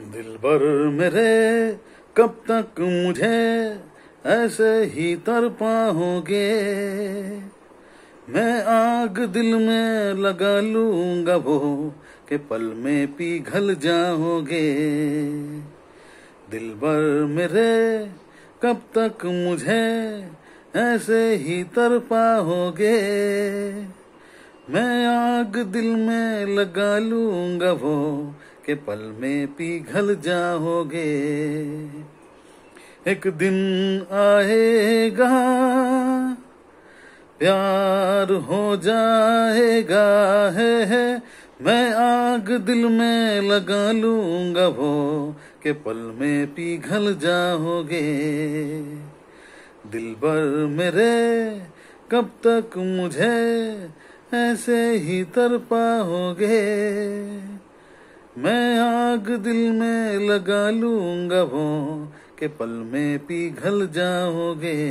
दिल भर मेरे कब तक मुझे ऐसे ही तर पाओगे मैं आग दिल में लगा लूंगा वो के पल में पिघल जाओगे दिल भर मेरे कब तक मुझे ऐसे ही तर पाओगे मैं आग दिल में लगा लूंगा वो के पल में पिघल जाओगे एक दिन आएगा प्यार हो जाएगा है, है मैं आग दिल में लगा लूंगा वो के पल में पिघल जाओगे दिल भर मेरे कब तक मुझे ऐसे ही तर पाओगे मैं आग दिल में लगा लूंगा वो के पल में पिघल जाओगे